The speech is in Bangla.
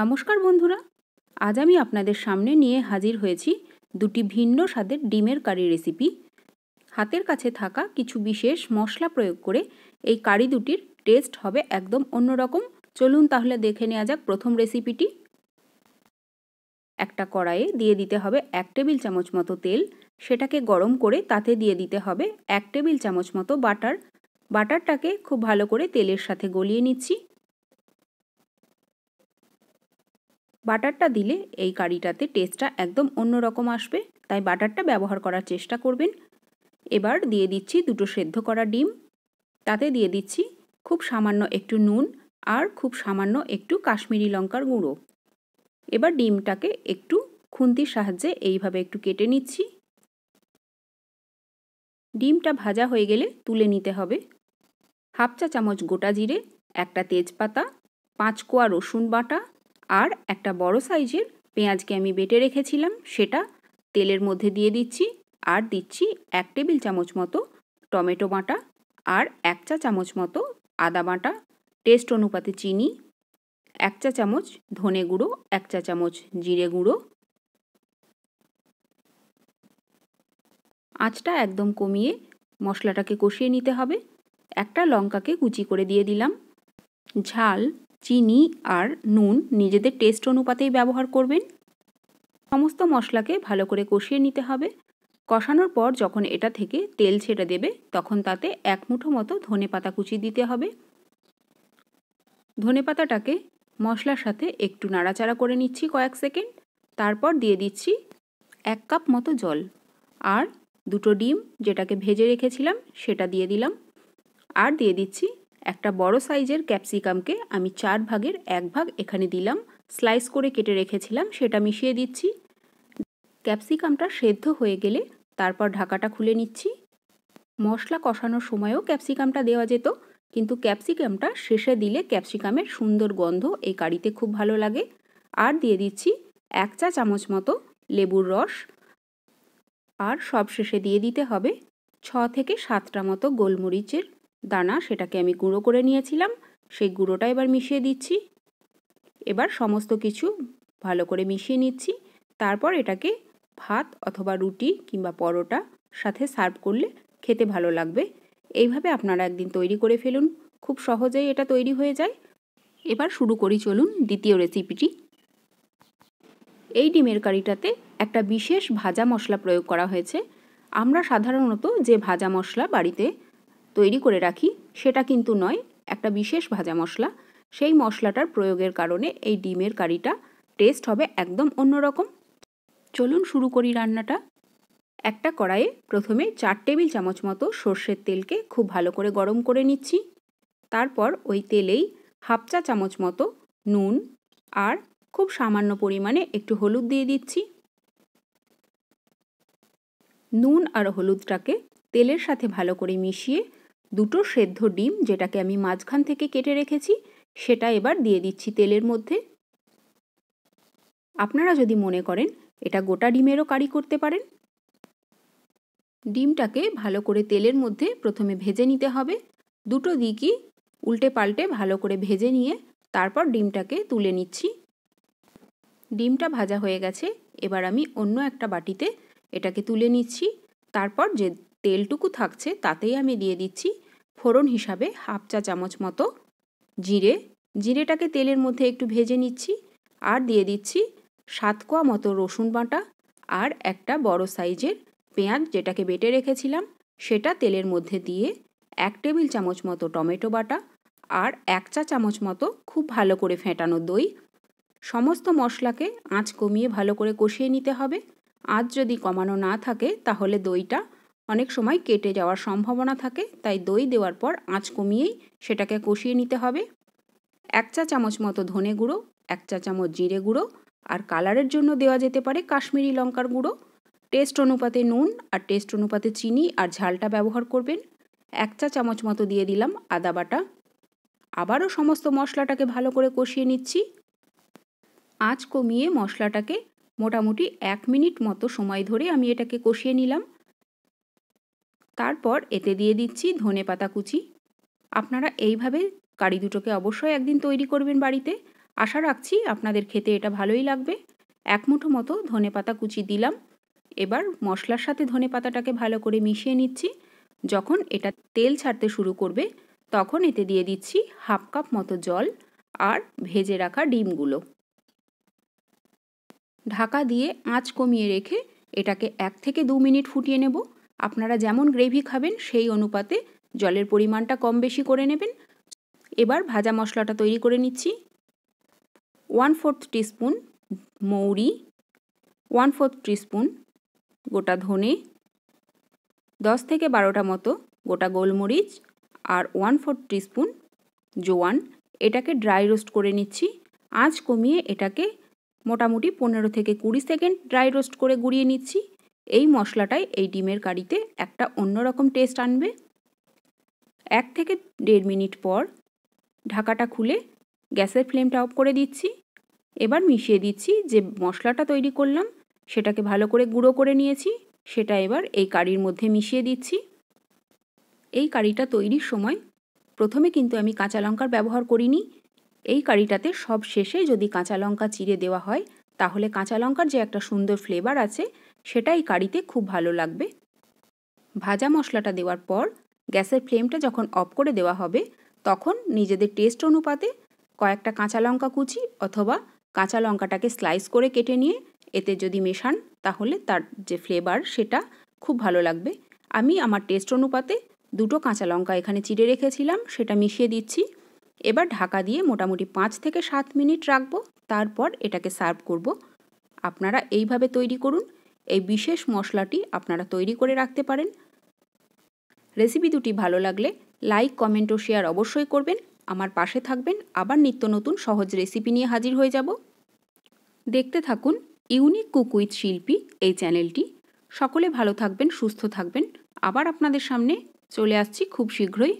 নমস্কার বন্ধুরা আজ আমি আপনাদের সামনে নিয়ে হাজির হয়েছি দুটি ভিন্ন স্বাদের ডিমের কারি রেসিপি হাতের কাছে থাকা কিছু বিশেষ মশলা প্রয়োগ করে এই কারি দুটির টেস্ট হবে একদম অন্যরকম চলুন তাহলে দেখে নেওয়া যাক প্রথম রেসিপিটি একটা কড়াইয়ে দিয়ে দিতে হবে এক টেবিল চামচ মতো তেল সেটাকে গরম করে তাতে দিয়ে দিতে হবে এক টেবিল চামচ মতো বাটার বাটারটাকে খুব ভালো করে তেলের সাথে গলিয়ে নিচ্ছি বাটারটা দিলে এই কারিটাতে টেস্টটা একদম অন্যরকম আসবে তাই বাটারটা ব্যবহার করার চেষ্টা করবেন এবার দিয়ে দিচ্ছি দুটো সেদ্ধ করা ডিম তাতে দিয়ে দিচ্ছি খুব সামান্য একটু নুন আর খুব সামান্য একটু কাশ্মীরি লঙ্কার গুঁড়ো এবার ডিমটাকে একটু খুন্তির সাহায্যে এইভাবে একটু কেটে নিচ্ছি ডিমটা ভাজা হয়ে গেলে তুলে নিতে হবে হাফ চা চামচ গোটা জিরে একটা তেজপাতা পাঁচ কোয়া রসুন বাটা আর একটা বড় সাইজের পেঁয়াজকে আমি বেটে রেখেছিলাম সেটা তেলের মধ্যে দিয়ে দিচ্ছি আর দিচ্ছি এক টেবিল চামচ মতো টমেটো বাঁটা আর এক চা চামচ মতো আদা বাঁটা টেস্ট অনুপাতে চিনি এক চা চামচ ধনে গুঁড়ো এক চা চামচ জিরে গুঁড়ো আঁচটা একদম কমিয়ে মশলাটাকে কষিয়ে নিতে হবে একটা লঙ্কাকে কুচি করে দিয়ে দিলাম ঝাল চিনি আর নুন নিজেদের টেস্ট অনুপাতেই ব্যবহার করবেন সমস্ত মশলাকে ভালো করে কষিয়ে নিতে হবে কষানোর পর যখন এটা থেকে তেল ছেড়ে দেবে তখন তাতে এক মুঠো মতো ধনে পাতা কুচি দিতে হবে ধনে পাতাটাকে মশলার সাথে একটু নাড়াচাড়া করে নিচ্ছি কয়েক সেকেন্ড তারপর দিয়ে দিচ্ছি এক কাপ মতো জল আর দুটো ডিম যেটাকে ভেজে রেখেছিলাম সেটা দিয়ে দিলাম আর দিয়ে দিচ্ছি একটা বড় সাইজের ক্যাপসিকামকে আমি চার ভাগের এক ভাগ এখানে দিলাম স্লাইস করে কেটে রেখেছিলাম সেটা মিশিয়ে দিচ্ছি ক্যাপসিকামটা সেদ্ধ হয়ে গেলে তারপর ঢাকাটা খুলে নিচ্ছি মশলা কষানোর সময়ও ক্যাপসিকামটা দেওয়া যেত কিন্তু ক্যাপসিকামটা শেষে দিলে ক্যাপসিকামের সুন্দর গন্ধ এই কারিতে খুব ভালো লাগে আর দিয়ে দিচ্ছি এক চা চামচ মতো লেবুর রস আর সব শেষে দিয়ে দিতে হবে ছ থেকে সাতটা মতো গোলমরিচের দানা সেটাকে আমি গুঁড়ো করে নিয়েছিলাম সেই গুঁড়োটা এবার মিশিয়ে দিচ্ছি এবার সমস্ত কিছু ভালো করে মিশিয়ে নিচ্ছি তারপর এটাকে ভাত অথবা রুটি কিংবা পরোটা সাথে সার্ভ করলে খেতে ভালো লাগবে এইভাবে আপনারা একদিন তৈরি করে ফেলুন খুব সহজেই এটা তৈরি হয়ে যায় এবার শুরু করি চলুন দ্বিতীয় রেসিপিটি এই ডিমের কারিটাতে একটা বিশেষ ভাজা মশলা প্রয়োগ করা হয়েছে আমরা সাধারণত যে ভাজা মশলা বাড়িতে তৈরি করে রাখি সেটা কিন্তু নয় একটা বিশেষ ভাজা মশলা সেই মশলাটার প্রয়োগের কারণে এই ডিমের কারিটা টেস্ট হবে একদম অন্যরকম চলুন শুরু করি রান্নাটা একটা কড়াইয়ে প্রথমে চার টেবিল চামচ মতো সর্ষের তেলকে খুব ভালো করে গরম করে নিচ্ছি তারপর ওই তেলেই হাফ চা চামচ মতো নুন আর খুব সামান্য পরিমাণে একটু হলুদ দিয়ে দিচ্ছি নুন আর হলুদটাকে তেলের সাথে ভালো করে মিশিয়ে দুটো সেদ্ধ ডিম যেটাকে আমি মাঝখান থেকে কেটে রেখেছি সেটা এবার দিয়ে দিচ্ছি তেলের মধ্যে আপনারা যদি মনে করেন এটা গোটা ডিমেরও কারি করতে পারেন ডিমটাকে ভালো করে তেলের মধ্যে প্রথমে ভেজে নিতে হবে দুটো দিকই উল্টে পাল্টে ভালো করে ভেজে নিয়ে তারপর ডিমটাকে তুলে নিচ্ছি ডিমটা ভাজা হয়ে গেছে এবার আমি অন্য একটা বাটিতে এটাকে তুলে নিচ্ছি তারপর যে তেলটুকু থাকছে তাতেই আমি দিয়ে দিচ্ছি ফোড়ন হিসাবে হাফ চা চামচ মতো জিরে জিরেটাকে তেলের মধ্যে একটু ভেজে নিচ্ছি আর দিয়ে দিচ্ছি সাত কোয়া মতো রসুন বাটা আর একটা বড় সাইজের পেঁয়াজ যেটাকে বেটে রেখেছিলাম সেটা তেলের মধ্যে দিয়ে এক টেবিল চামচ মতো টমেটো বাটা আর এক চা চামচ মতো খুব ভালো করে ফেটানো দই সমস্ত মশলাকে আঁচ কমিয়ে ভালো করে কষিয়ে নিতে হবে আঁচ যদি কমানো না থাকে তাহলে দইটা অনেক সময় কেটে যাওয়ার সম্ভাবনা থাকে তাই দই দেওয়ার পর আঁচ কমিয়েই সেটাকে কষিয়ে নিতে হবে এক চা চামচ মতো ধনে গুঁড়ো এক চা চামচ জিরে গুঁড়ো আর কালারের জন্য দেওয়া যেতে পারে কাশ্মীরি লঙ্কার গুঁড়ো টেস্ট অনুপাতে নুন আর টেস্ট অনুপাতে চিনি আর ঝালটা ব্যবহার করবেন এক চা চামচ মতো দিয়ে দিলাম আদা বাটা আবারও সমস্ত মশলাটাকে ভালো করে কষিয়ে নিচ্ছি আঁচ কমিয়ে মশলাটাকে মোটামুটি এক মিনিট মতো সময় ধরে আমি এটাকে কষিয়ে নিলাম তারপর এতে দিয়ে দিচ্ছি ধনে পাতা কুচি আপনারা এইভাবে কারি দুটোকে অবশ্যই একদিন তৈরি করবেন বাড়িতে আশা রাখছি আপনাদের খেতে এটা ভালোই লাগবে এক মুঠো মতো ধনে পাতা কুচি দিলাম এবার মশলার সাথে ধনে পাতাটাকে ভালো করে মিশিয়ে নিচ্ছি যখন এটা তেল ছাড়তে শুরু করবে তখন এতে দিয়ে দিচ্ছি হাফ কাপ মতো জল আর ভেজে রাখা ডিমগুলো ঢাকা দিয়ে আঁচ কমিয়ে রেখে এটাকে এক থেকে দু মিনিট ফুটিয়ে নেব আপনারা যেমন গ্রেভি খাবেন সেই অনুপাতে জলের পরিমাণটা কম বেশি করে নেবেন এবার ভাজা মশলাটা তৈরি করে নিচ্ছি ওয়ান ফোর্থ টিস্পুন মৌরি ওয়ান ফোর্থ টিস্পুন গোটা ধনে দশ থেকে বারোটা মতো গোটা গোলমরিচ আর ওয়ান ফোর্থ টিস্পুন জোয়ান এটাকে ড্রাই রোস্ট করে নিচ্ছি আঁচ কমিয়ে এটাকে মোটামুটি পনেরো থেকে কুড়ি সেকেন্ড ড্রাই রোস্ট করে গুঁড়িয়ে নিচ্ছি এই মশলাটাই এই ডিমের কারিতে একটা অন্যরকম টেস্ট আনবে এক থেকে দেড় মিনিট পর ঢাকাটা খুলে গ্যাসের ফ্লেমটা অফ করে দিচ্ছি এবার মিশিয়ে দিচ্ছি যে মশলাটা তৈরি করলাম সেটাকে ভালো করে গুঁড়ো করে নিয়েছি সেটা এবার এই কারির মধ্যে মিশিয়ে দিচ্ছি এই কারিটা তৈরির সময় প্রথমে কিন্তু আমি কাঁচা লঙ্কার ব্যবহার করিনি এই কারিটাতে সব শেষে যদি কাঁচা লঙ্কা চিড়ে দেওয়া হয় তাহলে কাঁচা লঙ্কার যে একটা সুন্দর ফ্লেভার আছে সেটাই কারিতে খুব ভালো লাগবে ভাজা মশলাটা দেওয়ার পর গ্যাসের ফ্লেমটা যখন অফ করে দেওয়া হবে তখন নিজেদের টেস্ট অনুপাতে কয়েকটা কাঁচা লঙ্কা কুচি অথবা কাঁচা লঙ্কাটাকে স্লাইস করে কেটে নিয়ে এতে যদি মেশান তাহলে তার যে ফ্লেভার সেটা খুব ভালো লাগবে আমি আমার টেস্ট অনুপাতে দুটো কাঁচা লঙ্কা এখানে চিড়ে রেখেছিলাম সেটা মিশিয়ে দিচ্ছি এবার ঢাকা দিয়ে মোটামুটি পাঁচ থেকে সাত মিনিট রাখবো তারপর এটাকে সার্ভ করব আপনারা এইভাবে তৈরি করুন এই বিশেষ মশলাটি আপনারা তৈরি করে রাখতে পারেন রেসিপি দুটি ভালো লাগলে লাইক কমেন্ট ও শেয়ার অবশ্যই করবেন আমার পাশে থাকবেন আবার নিত্য নতুন সহজ রেসিপি নিয়ে হাজির হয়ে যাব দেখতে থাকুন ইউনিক কুক উইথ শিল্পী এই চ্যানেলটি সকলে ভালো থাকবেন সুস্থ থাকবেন আবার আপনাদের সামনে চলে আসছি খুব শীঘ্রই